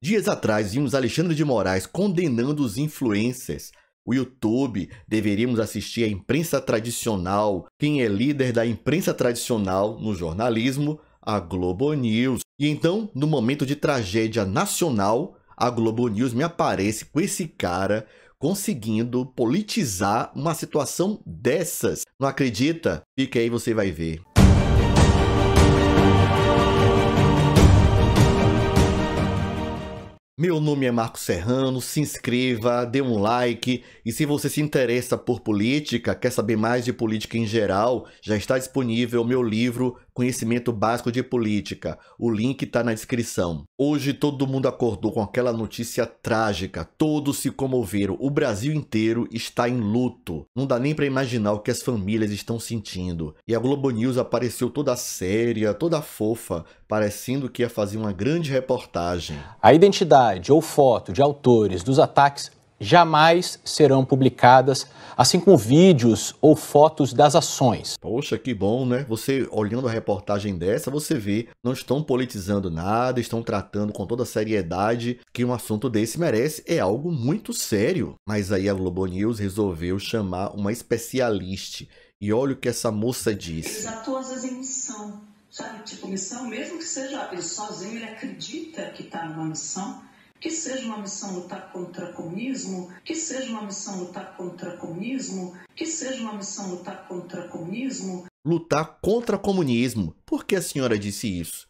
Dias atrás, vimos Alexandre de Moraes condenando os influencers. O YouTube, deveríamos assistir à imprensa tradicional. Quem é líder da imprensa tradicional no jornalismo? A Globo News. E então, no momento de tragédia nacional, a Globo News me aparece com esse cara conseguindo politizar uma situação dessas. Não acredita? Fica aí, você vai ver. Meu nome é Marco Serrano, se inscreva, dê um like e se você se interessa por política, quer saber mais de política em geral, já está disponível meu livro Conhecimento Básico de Política. O link está na descrição. Hoje todo mundo acordou com aquela notícia trágica, todos se comoveram, o Brasil inteiro está em luto. Não dá nem para imaginar o que as famílias estão sentindo. E a Globo News apareceu toda séria, toda fofa, parecendo que ia fazer uma grande reportagem. A identidade identidade ou foto de autores dos ataques jamais serão publicadas, assim como vídeos ou fotos das ações. Poxa, que bom, né? Você olhando a reportagem dessa, você vê, não estão politizando nada, estão tratando com toda a seriedade que um assunto desse merece, é algo muito sério. Mas aí a Globo News resolveu chamar uma especialista. E olha o que essa moça disse. Eles atuam às vezes em missão, sabe? Tipo, missão, mesmo que seja ele sozinho, ele acredita que está numa missão, que seja uma missão lutar contra o comunismo, que seja uma missão lutar contra o comunismo, que seja uma missão lutar contra o comunismo. Lutar contra o comunismo. Por que a senhora disse isso?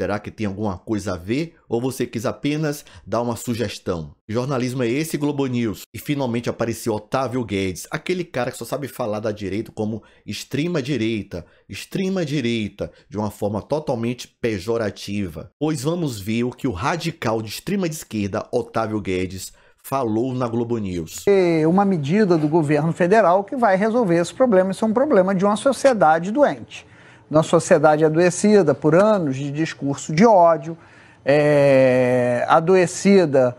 Será que tem alguma coisa a ver ou você quis apenas dar uma sugestão? jornalismo é esse Globo News? E finalmente apareceu Otávio Guedes, aquele cara que só sabe falar da direita como extrema direita, extrema direita, de uma forma totalmente pejorativa. Pois vamos ver o que o radical de extrema esquerda Otávio Guedes falou na Globo News. É uma medida do governo federal que vai resolver esse problema, isso é um problema de uma sociedade doente na sociedade adoecida por anos de discurso de ódio, é, adoecida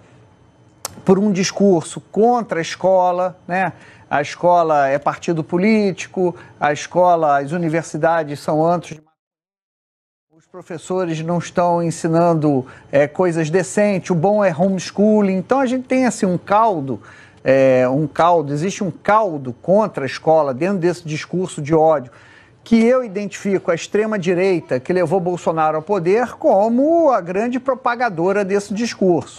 por um discurso contra a escola, né? A escola é partido político, a escola, as universidades são antes de os professores não estão ensinando é, coisas decentes, o bom é homeschooling. Então a gente tem assim um caldo, é, um caldo, existe um caldo contra a escola dentro desse discurso de ódio que eu identifico a extrema-direita que levou Bolsonaro ao poder como a grande propagadora desse discurso.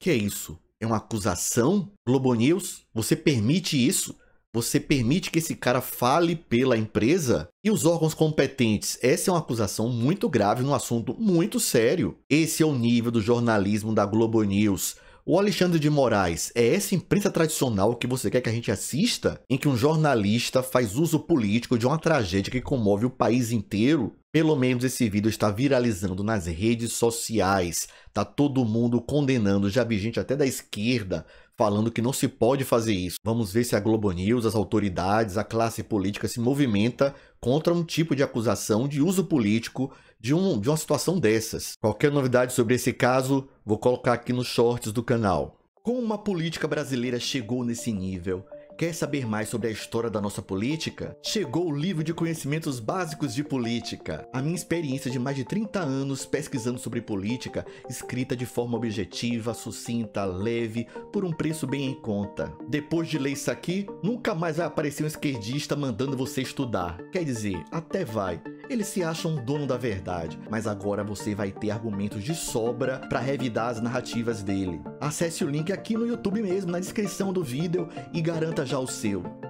Que é isso? É uma acusação? Globo News, você permite isso? Você permite que esse cara fale pela empresa e os órgãos competentes? Essa é uma acusação muito grave num assunto muito sério. Esse é o nível do jornalismo da Globo News o Alexandre de Moraes é essa imprensa tradicional que você quer que a gente assista? Em que um jornalista faz uso político de uma tragédia que comove o país inteiro? Pelo menos esse vídeo está viralizando nas redes sociais. Tá todo mundo condenando. Já vi gente até da esquerda falando que não se pode fazer isso. Vamos ver se a Globo News, as autoridades, a classe política se movimenta contra um tipo de acusação de uso político de, um, de uma situação dessas. Qualquer novidade sobre esse caso, vou colocar aqui nos shorts do canal. Como a política brasileira chegou nesse nível? Quer saber mais sobre a história da nossa política? Chegou o livro de conhecimentos básicos de política. A minha experiência de mais de 30 anos pesquisando sobre política, escrita de forma objetiva, sucinta, leve, por um preço bem em conta. Depois de ler isso aqui, nunca mais vai aparecer um esquerdista mandando você estudar. Quer dizer, até vai eles se acham dono da verdade, mas agora você vai ter argumentos de sobra para revidar as narrativas dele. Acesse o link aqui no YouTube mesmo, na descrição do vídeo e garanta já o seu.